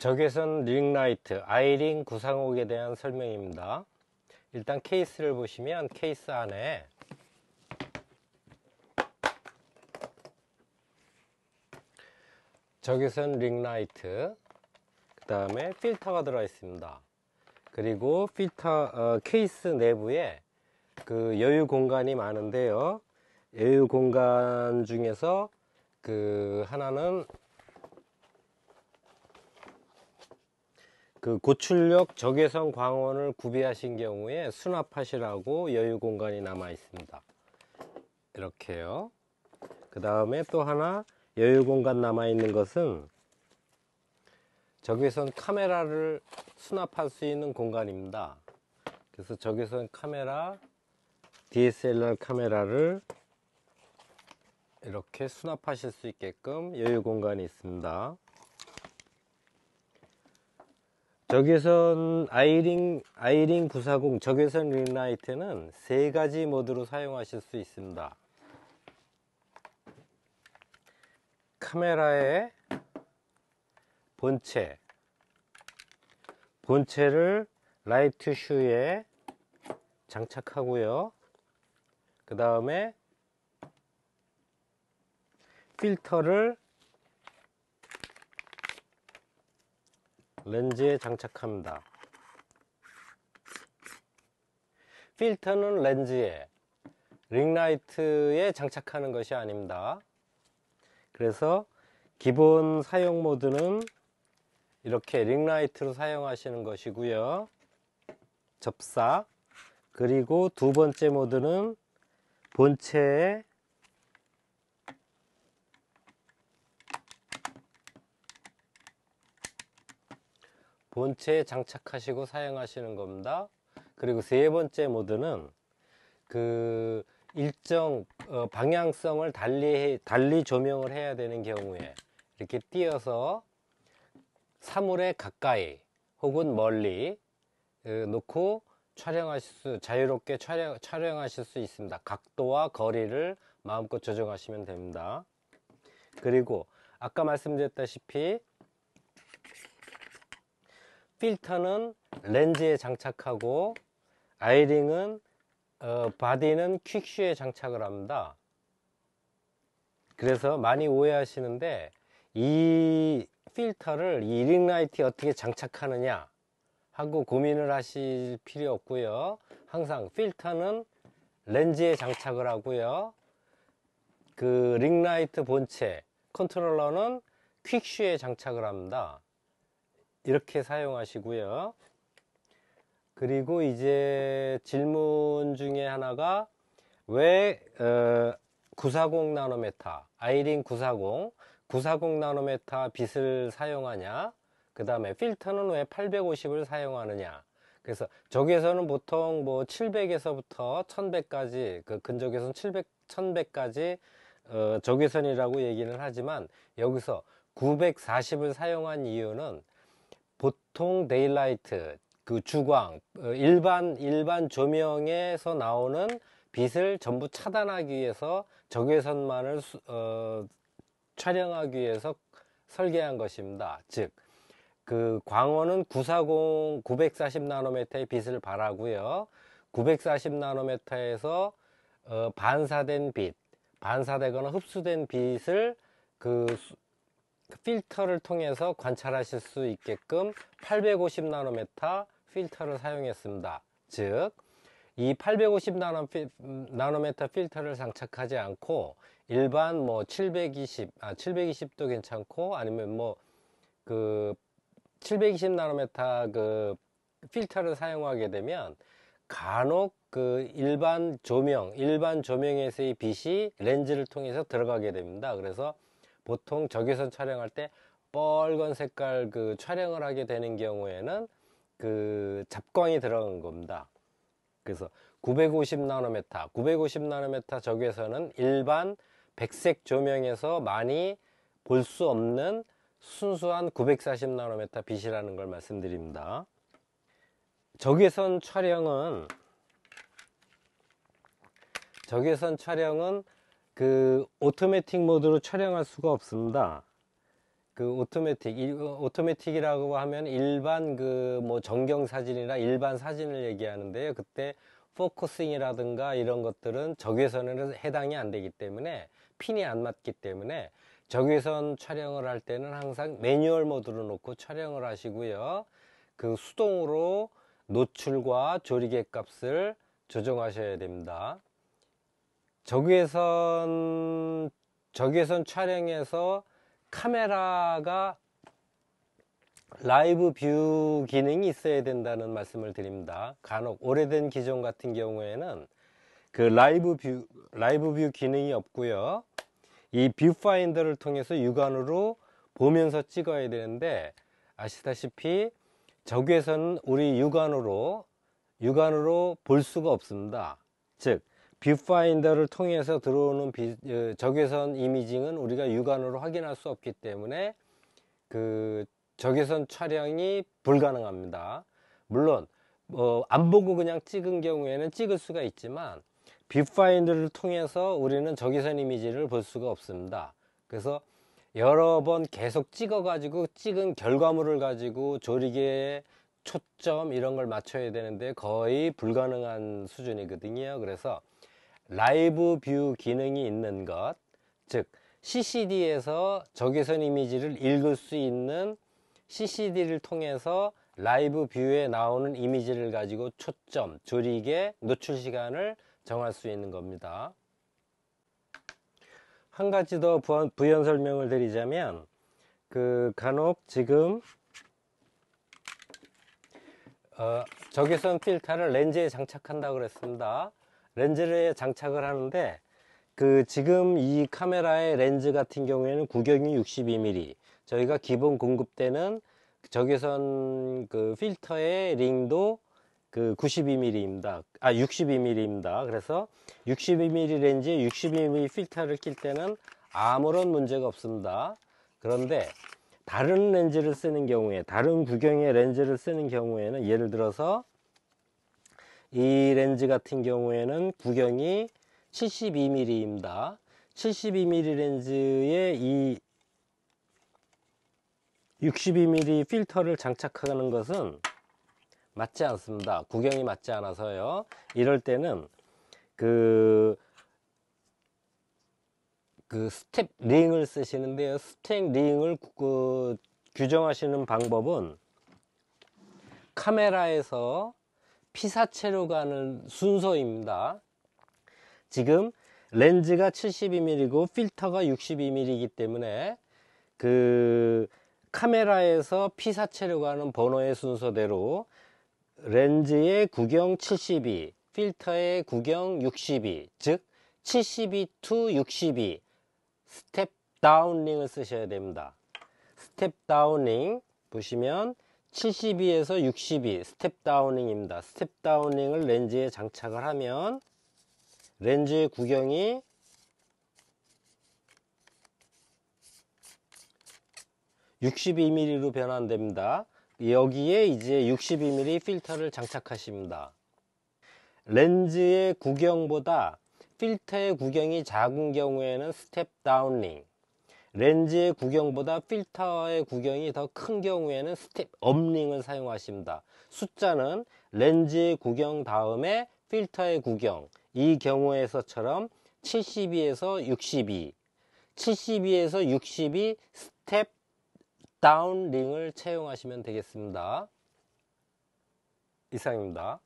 적외선 링라이트 아이링 구상옥에 대한 설명입니다. 일단 케이스를 보시면 케이스 안에 적외선 링라이트 그 다음에 필터가 들어 있습니다. 그리고 필터 어, 케이스 내부에 그 여유 공간이 많은데요. 여유 공간 중에서 그 하나는 그 고출력 적외선 광원을 구비하신 경우에 수납하시라고 여유 공간이 남아 있습니다 이렇게요 그 다음에 또 하나 여유 공간 남아 있는 것은 적외선 카메라를 수납할 수 있는 공간입니다 그래서 적외선 카메라 DSLR 카메라를 이렇게 수납하실 수 있게끔 여유 공간이 있습니다 적외선 아이링 아이링 940 적외선 링나이트는세 가지 모드로 사용하실 수 있습니다. 카메라의 본체 본체를 라이트 슈에 장착하고요. 그 다음에 필터를 렌즈에 장착합니다. 필터는 렌즈에, 링라이트에 장착하는 것이 아닙니다. 그래서 기본 사용 모드는 이렇게 링라이트로 사용하시는 것이고요. 접사 그리고 두 번째 모드는 본체에 본체에 장착하시고 사용하시는 겁니다. 그리고 세 번째 모드는 그 일정 어, 방향성을 달리 달리 조명을 해야 되는 경우에 이렇게 띄어서 사물에 가까이 혹은 멀리 어, 놓고 촬영하실 수 자유롭게 촬영, 촬영하실 수 있습니다. 각도와 거리를 마음껏 조정하시면 됩니다. 그리고 아까 말씀드렸다시피 필터는 렌즈에 장착하고 아이링은 어, 바디는 퀵슈에 장착을 합니다. 그래서 많이 오해하시는데 이 필터를 이 링라이트에 어떻게 장착하느냐 하고 고민을 하실 필요 없고요. 항상 필터는 렌즈에 장착을 하고요. 그 링라이트 본체 컨트롤러는 퀵슈에 장착을 합니다. 이렇게 사용하시고요 그리고 이제 질문 중에 하나가 왜 어, 940 나노메타 아이린 940 940 나노메타 빛을 사용하냐 그 다음에 필터는 왜 850을 사용하느냐 그래서 적외선은 보통 뭐 700에서부터 1100까지 그근적외선 700, 1100까지 어, 적외선이라고 얘기는 하지만 여기서 940을 사용한 이유는 보통 데일라이트 그 주광 어, 일반 일반 조명에서 나오는 빛을 전부 차단하기 위해서 적외선만을 수, 어, 촬영하기 위해서 설계한 것입니다. 즉, 그 광원은 940, 9 4 0나노메터의 빛을 바라고요9 4 0나노메터에서 어, 반사된 빛, 반사되거나 흡수된 빛을 그 필터를 통해서 관찰하실 수 있게끔 850나노메타 필터를 사용했습니다. 즉, 이 850나노메타 필터를 장착하지 않고 일반 뭐 720, 아 720도 괜찮고 아니면 뭐 그 720나노메타 그 필터를 사용하게 되면 간혹 그 일반 조명, 일반 조명에서의 빛이 렌즈를 통해서 들어가게 됩니다. 그래서 보통 적외선 촬영할 때 빨간 색깔 그 촬영을 하게 되는 경우에는 그 잡광이 들어간 겁니다. 그래서 950 나노메타, 950 나노메타 적외선은 일반 백색 조명에서 많이 볼 수 없는 순수한 940 나노메타 빛이라는 걸 말씀드립니다. 적외선 촬영은 적외선 촬영은 그 오토매틱 모드로 촬영할 수가 없습니다. 그 오토매틱, 그 오토매틱이라고 하면 일반 그뭐 전경 사진이나 일반 사진을 얘기하는데요. 그때 포커싱이라든가 이런 것들은 적외선에는 해당이 안 되기 때문에 핀이 안 맞기 때문에 적외선 촬영을 할 때는 항상 매뉴얼 모드로 놓고 촬영을 하시고요. 그 수동으로 노출과 조리개 값을 조정하셔야 됩니다. 적외선저기선촬영에서 카메라가 라이브 뷰 기능이 있어야 된다는 말씀을 드립니다. 간혹 오래된 기종 같은 경우에는 그 라이브 뷰 라이브 뷰 기능이 없고요. 이 뷰파인더를 통해서 육안으로 보면서 찍어야 되는데 아시다시피 적외선 서 우리 육안으로 육안으로 볼 수가 없습니다. 즉 뷰파인더를 통해서 들어오는 비, 어, 적외선 이미징은 우리가 육안으로 확인할 수 없기 때문에 그 적외선 촬영이 불가능합니다. 물론 어, 안 보고 그냥 찍은 경우에는 찍을 수가 있지만 뷰파인더를 통해서 우리는 적외선 이미지를 볼 수가 없습니다. 그래서 여러 번 계속 찍어 가지고 찍은 결과물을 가지고 조리개의 초점 이런 걸 맞춰야 되는데 거의 불가능한 수준이거든요. 그래서 라이브 뷰 기능이 있는 것, 즉 CCD에서 적외선 이미지를 읽을 수 있는 CCD를 통해서 라이브 뷰에 나오는 이미지를 가지고 초점, 조리개, 노출 시간을 정할 수 있는 겁니다. 한 가지 더 부연 설명을 드리자면 그 간혹 지금 어, 적외선 필터를 렌즈에 장착한다고 그랬습니다. 렌즈를 장착을 하는데 그 지금 이 카메라의 렌즈 같은 경우에는 구경이 62mm 저희가 기본 공급되는 적외선 그 필터의 링도 그 92mm입니다. 아 62mm입니다. 그래서 62mm 렌즈에 62mm 필터를 낄 때는 아무런 문제가 없습니다. 그런데 다른 렌즈를 쓰는 경우에 다른 구경의 렌즈를 쓰는 경우에는 예를 들어서 이 렌즈 같은 경우에는 구경이 72mm입니다. 72mm 렌즈에 이 62mm 필터를 장착하는 것은 맞지 않습니다. 구경이 맞지 않아서요. 이럴 때는 그, 그 스텝 링을 쓰시는데요. 스텝 링을 그 규정하시는 방법은 카메라에서 피사체로 가는 순서입니다. 지금 렌즈가 72mm고 필터가 62mm이기 때문에 그 카메라에서 피사체로 가는 번호의 순서대로 렌즈의 구경 72, 필터의 구경 62, 즉 72 to 62 스텝 다운링을 쓰셔야 됩니다. 스텝 다운링 보시면 72에서 62 스텝 다우닝입니다. 스텝 다우닝을 렌즈에 장착을 하면 렌즈의 구경이 6 2 m m 로 변환됩니다. 여기에 이제 6 2 m m 필터를 장착하십니다. 렌즈의 구경보다 필터의 구경이 작은 경우에는 스텝 다운링 렌즈의 구경보다 필터의 구경이 더 큰 경우에는 스텝 업링을 사용하십니다. 숫자는 렌즈의 구경 다음에 필터의 구경 이 경우에서처럼 72에서 62 72에서 62 스텝 다운 링을 채용하시면 되겠습니다. 이상입니다.